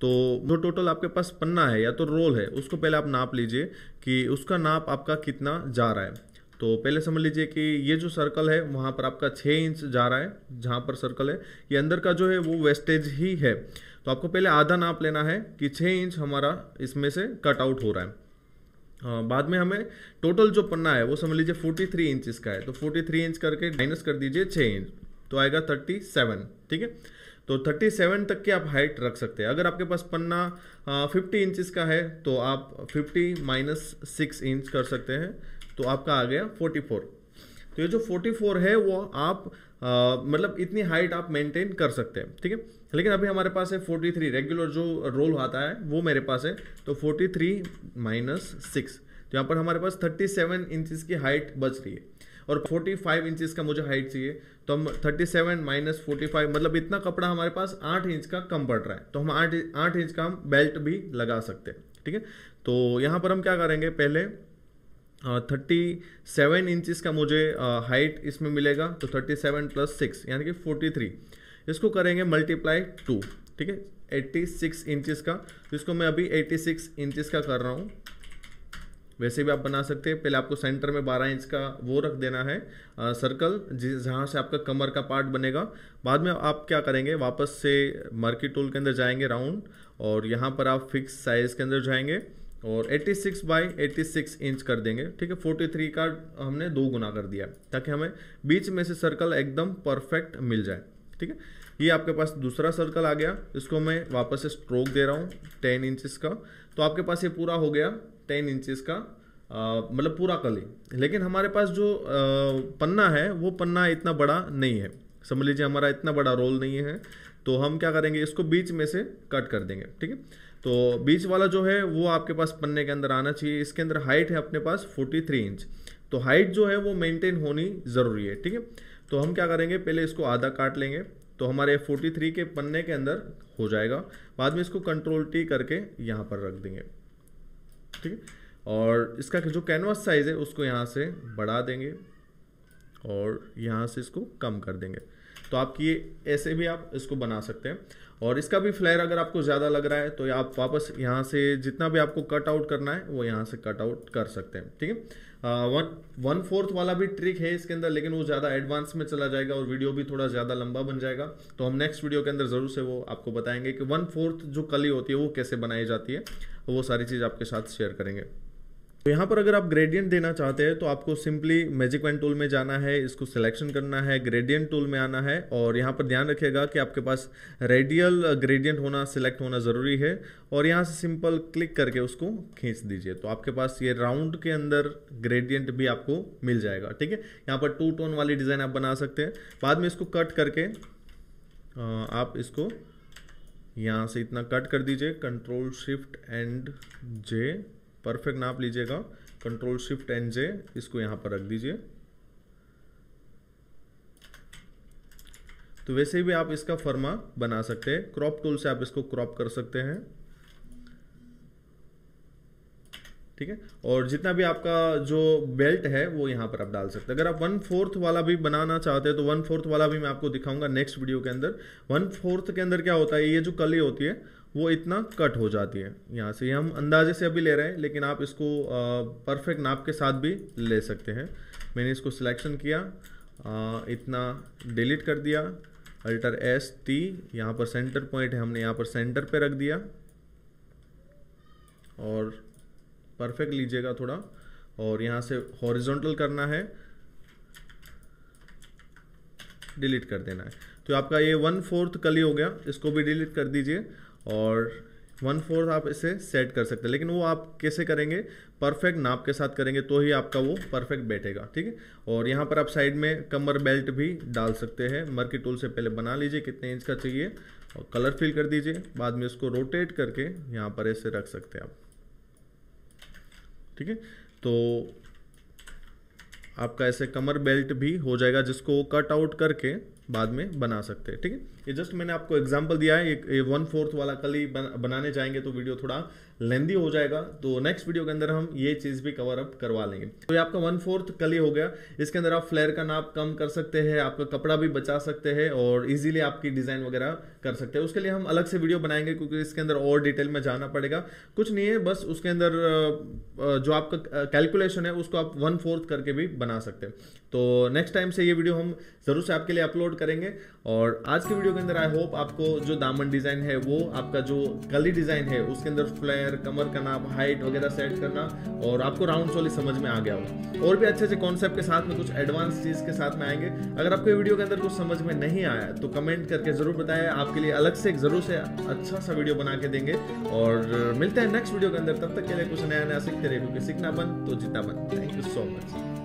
A: तो जो टोटल आपके पास पन्ना है या तो रोल है उसको पहले आप नाप लीजिए कि उसका नाप आपका कितना जा रहा है तो पहले समझ लीजिए कि ये जो सर्कल है वहाँ पर आपका छः इंच जा रहा है जहाँ पर सर्कल है ये अंदर का जो है वो वेस्टेज ही है तो आपको पहले आधा नाप लेना है कि छः इंच हमारा इसमें से कट आउट हो रहा है हाँ, बाद में हमें टोटल जो पन्ना है वो समझ लीजिए फोर्टी थ्री इंच का है तो फोर्टी थ्री इंच करके माइनस कर दीजिए छः इंच तो आएगा थर्टी सेवन ठीक है तो थर्टी सेवन तक की आप हाइट रख सकते हैं अगर आपके पास पन्ना फिफ्टी हाँ, इंचज़ का है तो आप फिफ्टी माइनस सिक्स इंच कर सकते हैं तो आपका आ गया 44 तो ये जो 44 है वो आप मतलब इतनी हाइट आप मेंटेन कर सकते हैं ठीक है लेकिन अभी हमारे पास है 43 रेगुलर जो रोल आता है वो मेरे पास है तो 43 थ्री माइनस सिक्स तो यहाँ पर हमारे पास 37 सेवन इंचज़ की हाइट बच रही है और 45 फाइव इंचज़ का मुझे हाइट चाहिए तो हम 37 सेवन माइनस फोर्टी मतलब इतना कपड़ा हमारे पास 8 इंच का कम पड़ रहा है तो हम 8 8 इंच का हम बेल्ट भी लगा सकते हैं ठीक है तो यहाँ पर हम क्या करेंगे पहले थर्टी सेवन इंचज़ का मुझे हाइट uh, इसमें मिलेगा तो थर्टी सेवन प्लस सिक्स यानी कि फोर्टी थ्री इसको करेंगे मल्टीप्लाई टू ठीक है एट्टी सिक्स इंचज़ का जिसको तो मैं अभी एट्टी सिक्स इंचज़ का कर रहा हूँ वैसे भी आप बना सकते हैं पहले आपको सेंटर में बारह इंच का वो रख देना है आ, uh, सर्कल जहाँ से आपका कमर का पार्ट बनेगा बाद में आप क्या करेंगे वापस से मार्केट टूल के अंदर जाएंगे राउंड और यहाँ पर आप फिक्स साइज़ के अंदर जाएंगे और 86 बाई 86 इंच कर देंगे ठीक है 43 का हमने दो गुना कर दिया ताकि हमें बीच में से सर्कल एकदम परफेक्ट मिल जाए ठीक है ये आपके पास दूसरा सर्कल आ गया इसको मैं वापस से स्ट्रोक दे रहा हूँ टेन इंचिस का तो आपके पास ये पूरा हो गया टेन इंचिस का मतलब पूरा कली लेकिन हमारे पास जो आ, पन्ना है वो पन्ना इतना बड़ा नहीं है समझ लीजिए हमारा इतना बड़ा रोल नहीं है तो हम क्या करेंगे इसको बीच में से कट कर देंगे ठीक है तो बीच वाला जो है वो आपके पास पन्ने के अंदर आना चाहिए इसके अंदर हाइट है अपने पास 43 इंच तो हाइट जो है वो मेंटेन होनी ज़रूरी है ठीक है तो हम क्या करेंगे पहले इसको आधा काट लेंगे तो हमारे 43 के पन्ने के अंदर हो जाएगा बाद में इसको कंट्रोल टी करके यहाँ पर रख देंगे ठीक है और इसका जो कैनवास साइज़ है उसको यहाँ से बढ़ा देंगे और यहाँ से इसको कम कर देंगे तो आप ये ऐसे भी आप इसको बना सकते हैं और इसका भी फ्लेयर अगर आपको ज़्यादा लग रहा है तो आप वापस यहाँ से जितना भी आपको कट आउट करना है वो यहाँ से कट आउट कर सकते हैं ठीक है वन वन फोर्थ वाला भी ट्रिक है इसके अंदर लेकिन वो ज़्यादा एडवांस में चला जाएगा और वीडियो भी थोड़ा ज़्यादा लंबा बन जाएगा तो हम नेक्स्ट वीडियो के अंदर ज़रूर से वो आपको बताएंगे कि वन फोर्थ जो कली होती है वो कैसे बनाई जाती है वो सारी चीज़ आपके साथ शेयर करेंगे तो यहाँ पर अगर आप ग्रेडियंट देना चाहते हैं तो आपको सिंपली मैजिक वैन टूल में जाना है इसको सिलेक्शन करना है ग्रेडियंट टूल में आना है और यहाँ पर ध्यान रखिएगा कि आपके पास रेडियल ग्रेडियंट होना सिलेक्ट होना ज़रूरी है और यहाँ से सिंपल क्लिक करके उसको खींच दीजिए तो आपके पास ये राउंड के अंदर ग्रेडियंट भी आपको मिल जाएगा ठीक है यहाँ पर टू टोन वाली डिज़ाइन आप बना सकते हैं बाद में इसको कट करके आप इसको यहाँ से इतना कट कर दीजिए control shift and J perfect नाप लीजिएगा कंट्रोल शिफ्ट एन जे इसको यहाँ पर रख दीजिए तो वैसे भी आप इसका फर्मा बना सकते हैं क्रॉप टूल से आप इसको क्रॉप कर सकते हैं ठीक है और जितना भी आपका जो बेल्ट है वो यहां पर आप डाल सकते हैं अगर आप वन फोर्थ वाला भी बनाना चाहते हैं तो वन फोर्थ वाला भी मैं आपको दिखाऊंगा नेक्स्ट वीडियो के अंदर वन फोर्थ के अंदर क्या होता है ये जो कली होती है वो इतना कट हो जाती है यहाँ से ये हम अंदाजे से अभी ले रहे हैं लेकिन आप इसको परफेक्ट नाप के साथ भी ले सकते हैं मैंने इसको सिलेक्शन किया आ, इतना डिलीट कर दिया अल्टर एस टी यहाँ पर सेंटर पॉइंट है हमने यहाँ पर सेंटर पे रख दिया और परफेक्ट लीजिएगा थोड़ा और यहाँ से हॉरिजॉन्टल करना है डिलीट कर देना है तो आपका ये वन फोर्थ कली हो गया इसको भी डिलीट कर दीजिए और वन फोर्थ आप इसे सेट कर सकते हैं लेकिन वो आप कैसे करेंगे परफेक्ट नाप के साथ करेंगे तो ही आपका वो परफेक्ट बैठेगा ठीक है और यहाँ पर आप साइड में कमर बेल्ट भी डाल सकते हैं मर्की टूल से पहले बना लीजिए कितने इंच का चाहिए और कलर फिल कर दीजिए बाद में उसको रोटेट करके यहाँ पर ऐसे रख सकते हैं आप ठीक है तो आपका ऐसे कमर बेल्ट भी हो जाएगा जिसको कट आउट करके बाद में बना सकते हैं ठीक है ये जस्ट मैंने आपको एग्जाम्पल दिया है ये वन फोर्थ वाला कल ही बनाने जाएंगे तो वीडियो थोड़ा लेंदी हो जाएगा तो नेक्स्ट वीडियो के अंदर हम ये चीज़ भी कवर अप करवा लेंगे तो ये आपका वन फोर्थ कली हो गया इसके अंदर आप फ्लेयर का नाप कम कर सकते हैं आपका कपड़ा भी बचा सकते हैं और इजीली आपकी डिज़ाइन वगैरह कर सकते हैं उसके लिए हम अलग से वीडियो बनाएंगे क्योंकि इसके अंदर और डिटेल में जाना पड़ेगा कुछ नहीं है बस उसके अंदर जो आपका कैलकुलेशन है उसको आप वन फोर्थ करके भी बना सकते हैं तो नेक्स्ट टाइम से ये वीडियो हम ज़रूर से आपके लिए अपलोड करेंगे और आज के वीडियो के अंदर आई होप आपको जो दामन डिज़ाइन है वो आपका जो कली डिज़ाइन है उसके अंदर फ्लैर पैर कमर का नाप हाइट वगैरह सेट करना और आपको राउंड सोली समझ में आ गया हो और भी अच्छे अच्छे कॉन्सेप्ट के साथ में कुछ एडवांस चीज़ के साथ में आएंगे अगर आपको वीडियो के अंदर कुछ समझ में नहीं आया तो कमेंट करके ज़रूर बताएं आपके लिए अलग से ज़रूर से अच्छा सा वीडियो बना के देंगे और मिलते हैं नेक्स्ट वीडियो के अंदर तब तक के लिए कुछ नया नया सीखते रहे क्योंकि सीखना बंद तो जीता बंद थैंक यू सो मच